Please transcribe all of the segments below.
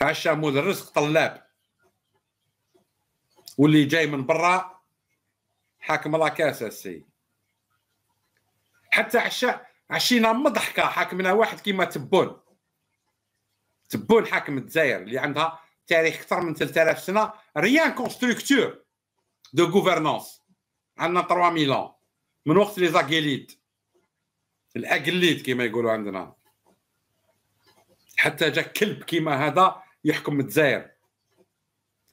تعشى مدرس طلاب واللي جاي من برا حاكم لاكاس السي حتى عشا عشينا مضحكه حاكمنا واحد كيما تبون تبون حاكم الجزائر اللي عندها تاريخ اكثر من 3000 سنه ريان كونستركتور دو غوفرنونس عندنا 3000 عام من وقت لي زاكيليد الاقليد كيما يقولوا عندنا حتى جا كلب كيما هذا يحكم الجزائر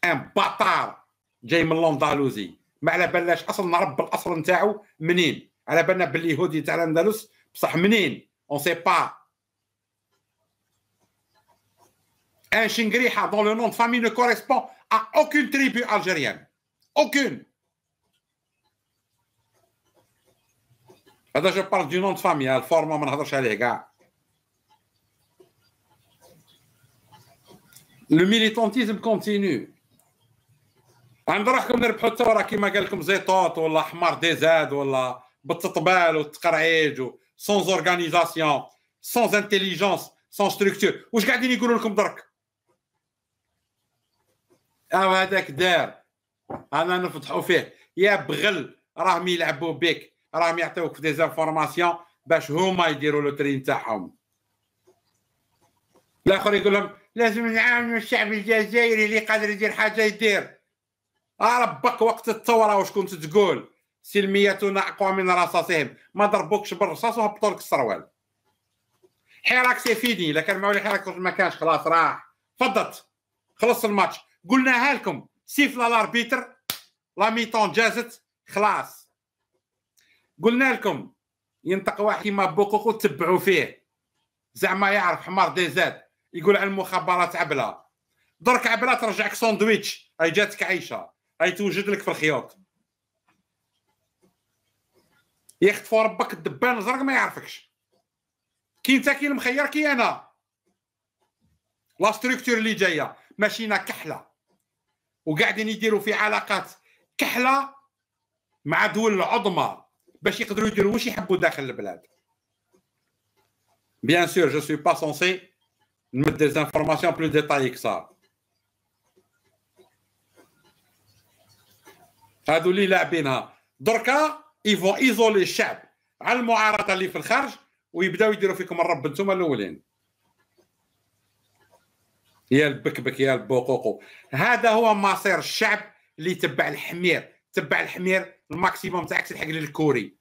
ان بطار جاي من الاندلسي ما على بالناش اصلا رب الاصل نتاعو منين على بالنا باللي يهودي تاع الاندلس بصح منين اون سي با ان شنقريحه دون لو نون فامي نو كوريسبون ا اوكين تريبي الجيريان اوكين هذا جو بارل دو نون فامي الفورما ما نهضرش عليه كاع لو ميليتونتيزم كونتينيو عند روحكم ربحوا الثوره كيما قال لكم زيطوط ولا حمار دي زاد ولا بالتطبال والتقرعيج سون اورغانيزاسيون سون انتيليجونس سون ستركتور واش قاعدين يقولوا لكم درك او هذاك دار انا نفضحو فيه يا بغل راهم يلعبوا بك راهم يعطيوك دي ديزانفورماسيون باش هما يديروا لو ترين تاعهم الاخر يقول لهم لازم نعاونوا الشعب الجزائري اللي قادر يدير حاجه يدير آه، ربك وقت الثوره واش كنت تقول سلميتنا اقوى من رصاصهم ما ضربوكش بالرصاص وهبطوا لك السروال حراك سي فيني الا كان مولي حراك ما كانش خلاص راح فضت خلص الماتش قلناها لكم لا لاربيتر لا ميتون جازت خلاص قلنا لكم ينطق واحد كيما بوكوكو تبعوا فيه زعما يعرف حمار ديزاد يقول عن المخابرات عبله درك عبله ترجعك ساندويتش هاي جاتك عيشة هاي توجد لك في الخيوط يخطفوا ربك الدبان الزرق ما يعرفكش كي انت كي المخير كي انا لا ستركتور اللي جايه ماشينا كحله وقاعدين يديروا في علاقات كحله مع دول العظمى باش يقدروا يديروا واش يحبوا داخل البلاد بيان سور جو سوي با سونسي نمد دي زانفورماسيون بلو ديتاي كثار هادو اللي لاعبينها دركا يفون ايزولي الشعب على المعارضه اللي في الخارج ويبداو يديروا فيكم الرب نتوما الاولين يا البكبك يا البوقوقو هذا هو مصير الشعب اللي تبع الحمير تبع الحمير الماكسيموم تاعك تلحق للكوري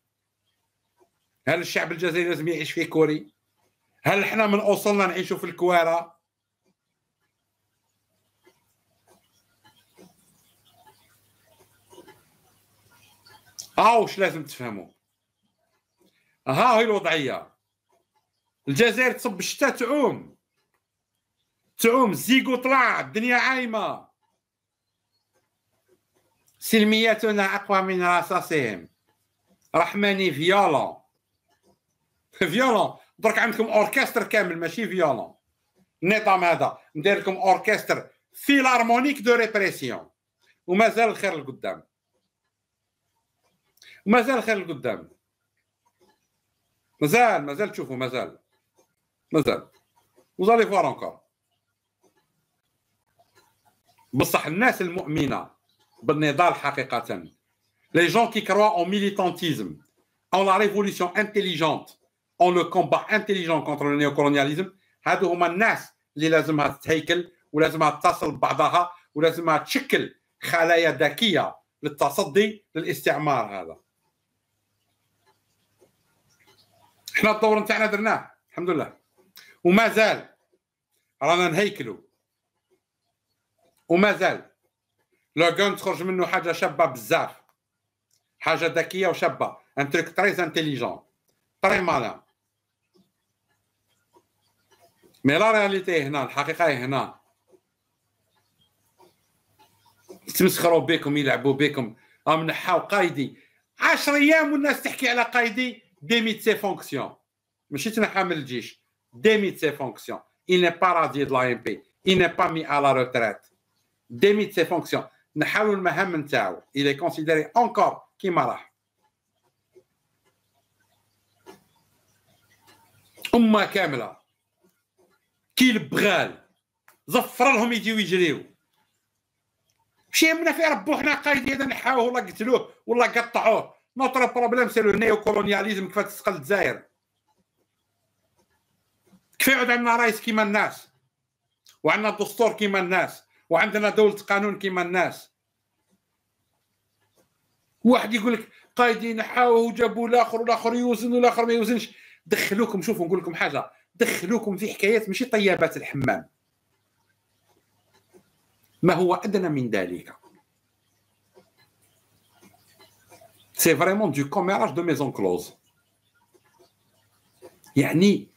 هل الشعب الجزائري لازم يعيش في كوري هل احنا من اوصلنا نعيشوا في الكوارة؟ اه لازم تفهموا ها هي الوضعيه الجزائر تصب الشتاء تعوم تعوم زيكو طلع الدنيا عايمه سلمياتنا اقوى من رصاصهم رحماني فيولون فيولون درك عندكم اوركستر كامل ماشي فيولون النظام هذا ندير لكم اوركستر فيلارمونيك دو ريبريسيون ومازال الخير لقدام ومازال الخير لقدام مازال مازال تشوفوا مازال مازال وزالي فوار انكور بصح الناس المؤمنه بالنضال حقيقه لي جون كي كروا اون ميليتانتيزم اون لا ريفوليسيون انتيليجونت اون لو كومبا انتيليجون كونتر النيو كولونياليزم هادو هما الناس اللي لازمها تتهيكل ولازمها تتصل ببعضها ولازمها تشكل خلايا ذكيه للتصدي للاستعمار هذا احنا الدور نتاعنا درناه الحمد لله وما زال رانا نهيكلوا وما زال كان تخرج منه حاجه شابه بزاف حاجه ذكيه وشابه ان تريك تري انتيليجون تري مالان مي لا رياليتي هنا الحقيقه هنا يتمسخروا بكم يلعبوا بكم راهم نحاو قايدي 10 ايام والناس تحكي على قايدي ديميت سي فونكسيون ماشي تنحى من الجيش ديميت سي فونكسيون il n'est pas radié de l'AMP il n'est pas mis à la retraite ديميت سي فونكسيون نحاولوا المهام نتاعو il est considéré encore كيما راح امه كامله البغال زفر لهم يجيو يجريو شي يهمنا في ربو حنا قايد هذا نحاوه ولا قتلوه ولا قطعوه نوتر بروبليم سي لو نيو كولونياليزم كيف تسقل الجزائر كيف يعود عندنا رئيس كيما الناس وعندنا دستور كيما الناس وعندنا دولة قانون كيما الناس واحد يقول لك قايدين حاوه وجابوا الاخر والاخر يوزن والاخر ما يوزنش دخلوكم شوفوا نقول لكم حاجه دخلوكم في حكايات ماشي طيابات الحمام ما هو ادنى من ذلك سي فريمون دو كوميراج دو ميزون كلوز يعني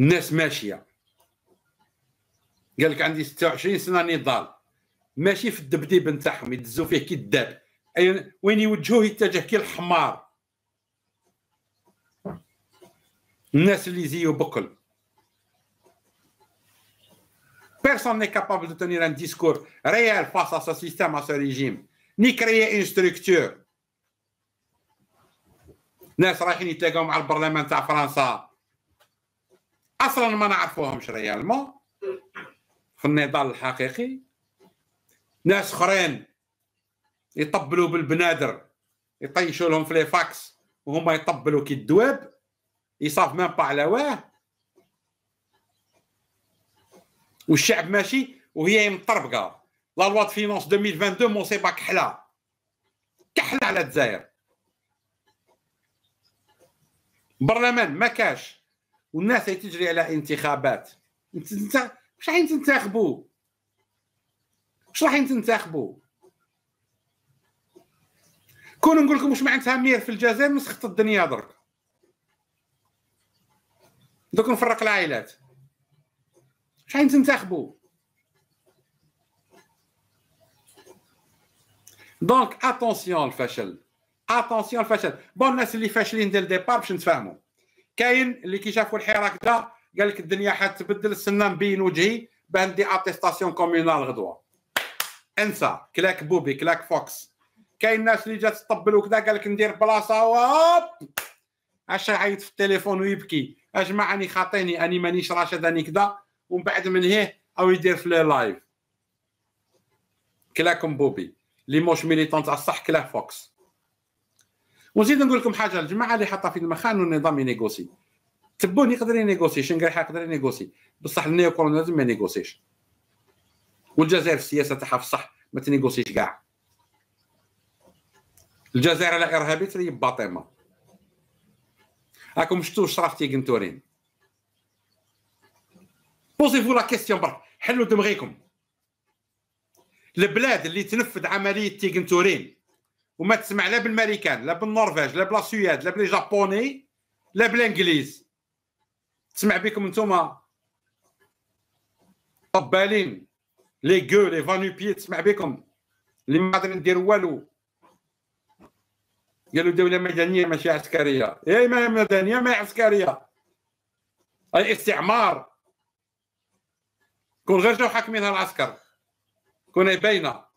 الناس ماشيه قال لك عندي 26 سنه نضال ماشي في الدبديب نتاعهم يدزو فيه كي الداب أيوة، وين يوجهوه يتجه كي الحمار الناس Nessun Buckle. بيرسون ني كابابل دو tenir ان ديسكور ريال فاس ا سو سيستيم ا سو ريجيم ني كريي اون ستركتور ناس رايحين يتلاقاو مع البرلمان تاع فرنسا اصلا ما نعرفوهمش ريالمون في النضال الحقيقي ناس اخرين يطبلوا بالبنادر يطيشوا لهم في لي فاكس وهما يطبلوا كي الدواب Ils savent même pas la واه والشعب ماشي وهي مطربقه لا لوا دو finances 2022 مصيبه كحله كحله على الجزائر برلمان ما كاش والناس تجري على انتخابات انت واش رايحين تنتخبوا واش رايحين تنتخبوا كون نقول لكم واش معناتها مير في الجزائر مسخت الدنيا درك دوك نفرق العائلات شحال تنتخبوا دونك اتونسيون الفشل اتونسيون الفشل بون الناس اللي فاشلين ديال ديبار باش نتفاهموا كاين اللي كي شافوا الحراك ده قال لك الدنيا حتبدل السنه مبين وجهي باه ندي اتيستاسيون كومينال غدوه انسى كلاك بوبي كلاك فوكس كاين الناس اللي جات تطبل وكذا قال لك ندير بلاصه وهوب اش عيط في التليفون ويبكي اش ما راني خاطيني اني مانيش راشد اني كذا ومن بعد من هيه او يدير في لايف كلاكم بوبي لي موش ميليتون تاع الصح كلا فوكس ونزيد نقول لكم حاجه الجماعه اللي حاطه في المخان والنظام ينيغوسي تبون يقدر ينيغوسي شنقريحه يقدر ينيغوسي بصح النيو كولونيزم ما ينيغوسيش والجزائر في السياسه تاعها في الصح ما تنيغوسيش كاع الجزائر على ارهابي تري باطمه راكم شفتوا تورين بوزي فو لا كيستيون برك حلوا دماغيكم البلاد اللي تنفذ عمليه تورين وما تسمع لا بالمريكان لا بالنرويج لا بلا سويد لا بلي جابوني لا بالانجليز تسمع بكم نتوما طبالين لي غو لي فانو بي تسمع بكم اللي ما قادرين نديروا والو قالوا دوله مدنيه ماشي عسكريه يا إيه، ما مدنيه ما عسكريه اي استعمار كون غير جاو حاكمينها العسكر كون باينه